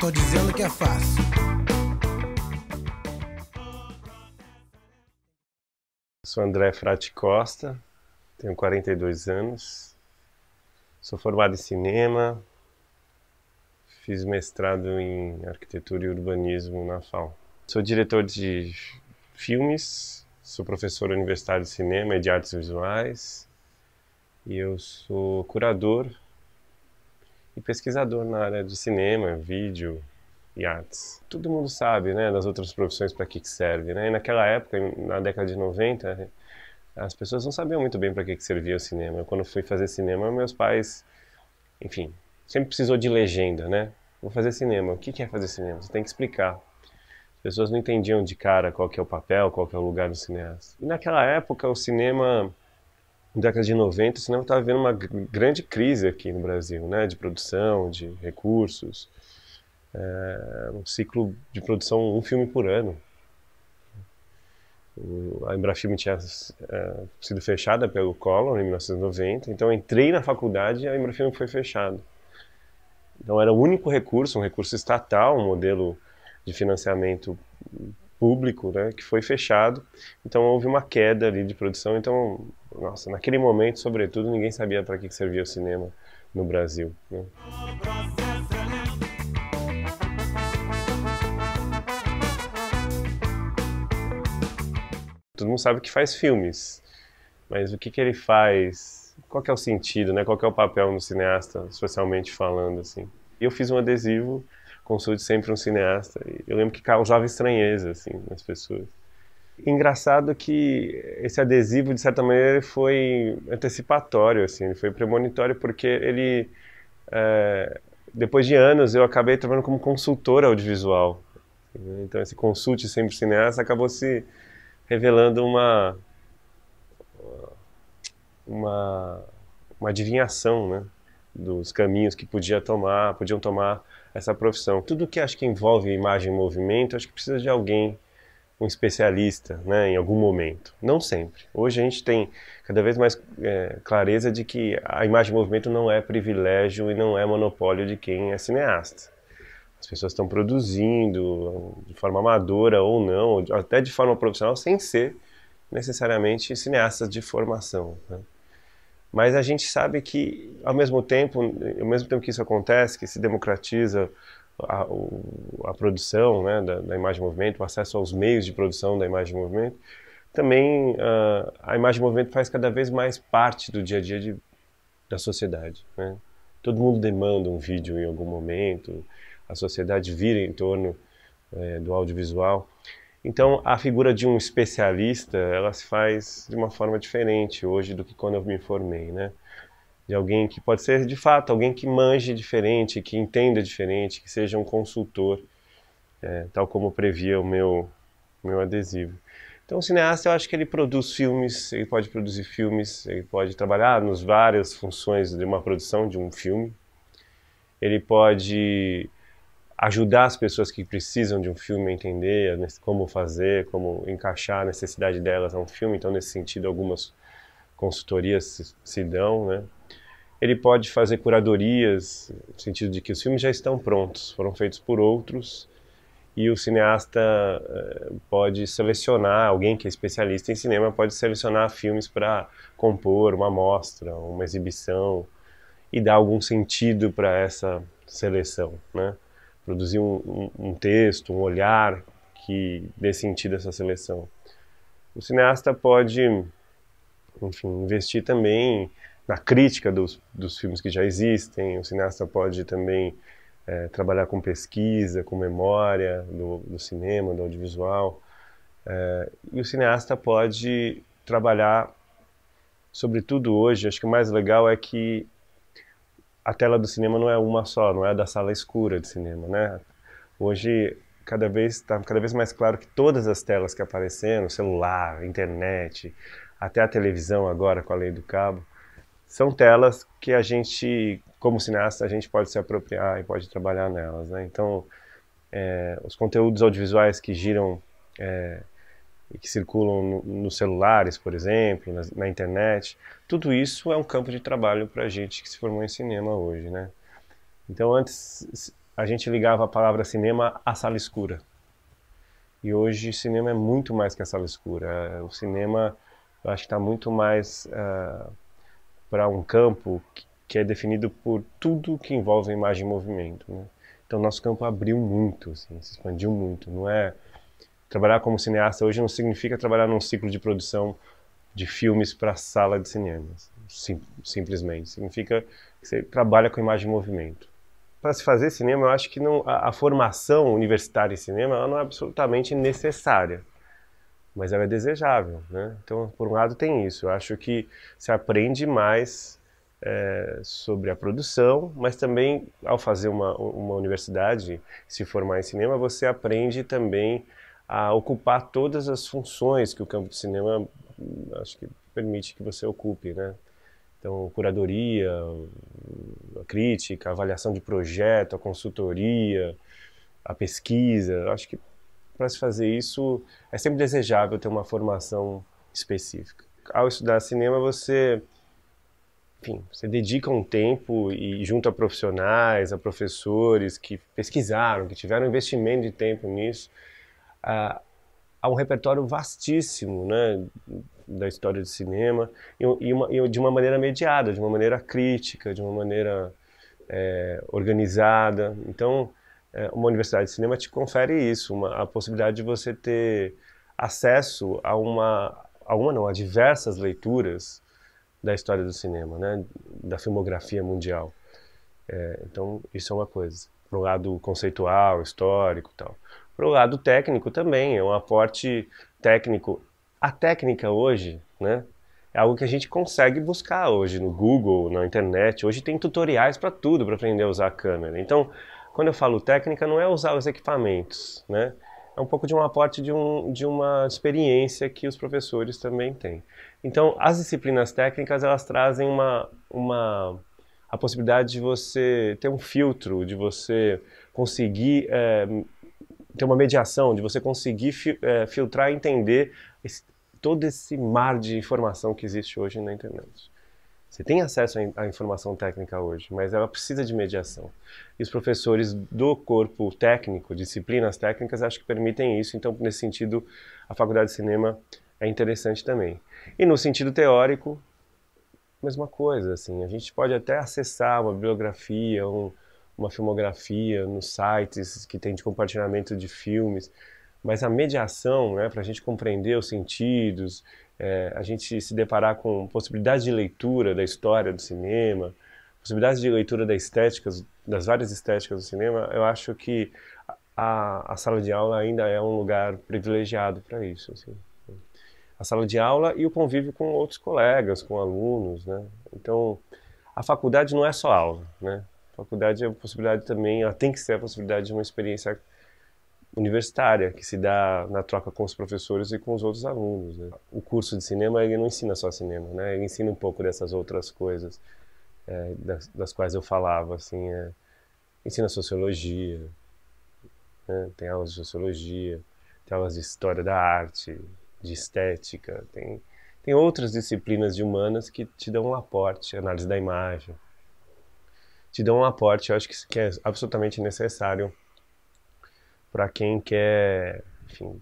tô dizendo que é fácil. Sou André Frati Costa, tenho 42 anos, sou formado em cinema, fiz mestrado em arquitetura e urbanismo na FAO. Sou diretor de filmes, sou professor universitário de cinema e de artes visuais e eu sou curador e pesquisador na área de cinema, vídeo e artes. Todo mundo sabe, né, das outras profissões para que, que serve, né? E naquela época, na década de 90, as pessoas não sabiam muito bem para que, que servia o cinema. Eu, quando fui fazer cinema, meus pais, enfim, sempre precisou de legenda, né? Vou fazer cinema. O que, que é fazer cinema? Você tem que explicar. As pessoas não entendiam de cara qual que é o papel, qual que é o lugar do cinema. E naquela época, o cinema na década de 90, o cinema estava vivendo uma grande crise aqui no Brasil, né? De produção, de recursos. É, um ciclo de produção, um filme por ano. A Embrafilme tinha é, sido fechada pelo Collor em 1990, então eu entrei na faculdade e a Embrafilme foi fechada. Então era o único recurso, um recurso estatal, um modelo de financiamento público, né, que foi fechado. Então houve uma queda ali de produção, então nossa, naquele momento, sobretudo, ninguém sabia para que servia o cinema no Brasil. Né? Todo mundo sabe que faz filmes, mas o que, que ele faz? Qual é o sentido, né? Qual é o papel no cineasta, socialmente falando, assim? Eu fiz um adesivo, consulte sempre um cineasta, e eu lembro que causava estranheza, assim, nas pessoas engraçado que esse adesivo de certa maneira ele foi antecipatório assim ele foi premonitório porque ele é, depois de anos eu acabei trabalhando como consultor audiovisual então esse consulte sempre cineasta acabou se revelando uma uma uma adivinhação né dos caminhos que podia tomar podiam tomar essa profissão tudo que acho que envolve imagem e movimento acho que precisa de alguém um especialista né, em algum momento. Não sempre. Hoje a gente tem cada vez mais é, clareza de que a imagem de movimento não é privilégio e não é monopólio de quem é cineasta. As pessoas estão produzindo de forma amadora ou não, até de forma profissional, sem ser necessariamente cineastas de formação. Né? Mas a gente sabe que, ao mesmo tempo, ao mesmo tempo que isso acontece, que se democratiza a, a produção né, da, da imagem de movimento, o acesso aos meios de produção da imagem de movimento, também uh, a imagem de movimento faz cada vez mais parte do dia a dia de, da sociedade. Né? Todo mundo demanda um vídeo em algum momento, a sociedade vira em torno é, do audiovisual. Então, a figura de um especialista, ela se faz de uma forma diferente hoje do que quando eu me formei, né? de alguém que pode ser de fato alguém que manje diferente, que entenda diferente, que seja um consultor, é, tal como previa o meu, meu adesivo. Então, o cineasta, eu acho que ele produz filmes, ele pode produzir filmes, ele pode trabalhar nas várias funções de uma produção de um filme. Ele pode ajudar as pessoas que precisam de um filme a entender como fazer, como encaixar a necessidade delas a um filme. Então, nesse sentido, algumas consultorias se, se dão, né? Ele pode fazer curadorias, no sentido de que os filmes já estão prontos, foram feitos por outros, e o cineasta eh, pode selecionar, alguém que é especialista em cinema pode selecionar filmes para compor uma mostra, uma exibição, e dar algum sentido para essa seleção, né? Produzir um, um, um texto, um olhar que dê sentido a essa seleção. O cineasta pode enfim, investir também na crítica dos, dos filmes que já existem. O cineasta pode também é, trabalhar com pesquisa, com memória do, do cinema, do audiovisual. É, e o cineasta pode trabalhar, sobretudo hoje, acho que o mais legal é que a tela do cinema não é uma só, não é a da sala escura de cinema, né? Hoje cada vez está cada vez mais claro que todas as telas que apareceram, celular, internet, até a televisão agora com a lei do cabo, são telas que a gente, como cineasta, a gente pode se apropriar e pode trabalhar nelas. Né? Então, é, os conteúdos audiovisuais que giram é, e que circulam no, nos celulares, por exemplo, na, na, internet, tudo isso é um campo de trabalho para a gente que se formou em cinema hoje. Né? Então, antes a gente ligava a palavra cinema à sala escura. E hoje cinema é muito mais que a sala escura. É, o cinema, eu acho que está muito mais. Uh, para um campo que é definido por tudo que envolve a imagem em movimento. Né? Então, nosso campo abriu muito, assim, se expandiu muito. Não é trabalhar como cineasta hoje não significa trabalhar num ciclo de produção de filmes para sala de cinema, sim, simplesmente. Significa que você trabalha com imagem em movimento. Para se fazer cinema, eu acho que não, a, a formação universitária em cinema não é absolutamente necessária mas ela é desejável, né? Então, por um lado tem isso. Eu acho que se aprende mais é, sobre a produção, mas também ao fazer uma, uma universidade, se formar em cinema, você aprende também a ocupar todas as funções que o campo de cinema hum, acho que permite que você ocupe, né? Então, curadoria, a crítica, a avaliação de projeto, a consultoria, a pesquisa, acho que para se fazer isso, é sempre desejável ter uma formação específica. Ao estudar cinema, você, enfim, você dedica um tempo e a profissionais, a professores que pesquisaram, que tiveram investimento de tempo nisso, a, a um repertório vastíssimo, né, da história de cinema e, uma, e, de uma maneira mediada, de uma maneira crítica, de uma maneira é, organizada. Então é, uma universidade de cinema te confere isso, uma, a possibilidade de você ter acesso a uma, a uma não, a diversas leituras da história do cinema, né, da filmografia mundial. É, então isso é uma coisa, pro lado conceitual, histórico, tal. Pro lado técnico também é um aporte técnico. A técnica hoje, né, é algo que a gente consegue buscar hoje no Google, na internet. Hoje tem tutoriais para tudo para aprender a usar a câmera. Então quando eu falo técnica, não é usar os equipamentos, né? É um pouco de um aporte de, um, de uma experiência que os professores também têm. Então, as disciplinas técnicas, elas trazem uma, uma a possibilidade de você ter um filtro, de você conseguir é, ter uma mediação, de você conseguir fi, é, filtrar e entender esse, todo esse mar de informação que existe hoje na internet. Você tem acesso à informação técnica hoje, mas ela precisa de mediação. E os professores do corpo técnico, disciplinas técnicas, acho que permitem isso. Então, nesse sentido, a faculdade de cinema é interessante também. E no sentido teórico, mesma coisa. Assim, a gente pode até acessar uma bibliografia, um, uma filmografia nos sites que tem de compartilhamento de filmes mas a mediação, né, para a gente compreender os sentidos, é, a gente se deparar com possibilidades de leitura da história do cinema, possibilidades de leitura da estética, das várias estéticas do cinema, eu acho que a, a sala de aula ainda é um lugar privilegiado para isso. Assim. A sala de aula e o convívio com outros colegas, com alunos, né? Então, a faculdade não é só aula, né? A faculdade é a possibilidade também, ela tem que ser a possibilidade de uma experiência universitária que se dá na troca com os professores e com os outros alunos. Né? O curso de cinema ele não ensina só cinema, né? Ele ensina um pouco dessas outras coisas é, das, das, quais eu falava, assim, é, ensina sociologia, né? tem aulas de sociologia, tem aulas de história da arte, de estética, tem tem outras disciplinas de humanas que te dão um aporte, análise da imagem, te dão um aporte, eu acho que, que é absolutamente necessário para quem quer, enfim,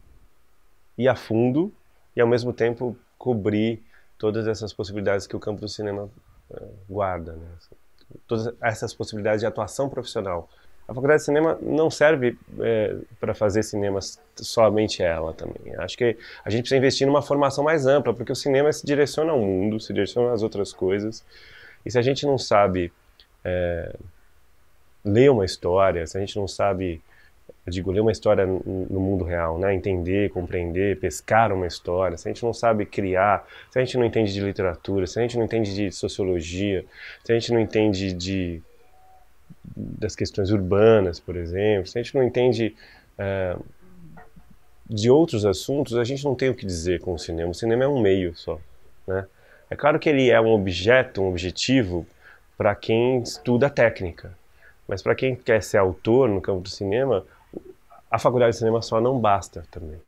ir a fundo e ao mesmo tempo cobrir todas essas possibilidades que o campo do cinema eh, guarda, né? todas essas possibilidades de atuação profissional. A faculdade de cinema não serve é, eh, para fazer cinema somente ela também. Acho que a gente precisa investir numa formação mais ampla, porque o cinema se direciona ao mundo, se direciona às outras coisas. E se a gente não sabe é, ler uma história, se a gente não sabe eu digo, ler uma história no mundo real, né? entender, compreender, pescar uma história. Se a gente não sabe criar, se a gente não entende de literatura, se a gente não entende de sociologia, se a gente não entende de das questões urbanas, por exemplo, se a gente não entende uh, de outros assuntos, a gente não tem o que dizer com o cinema. O cinema é um meio só. Né? É claro que ele é um objeto, um objetivo para quem estuda técnica, mas para quem quer ser autor no campo do cinema, a faculdade de cinema só não basta também.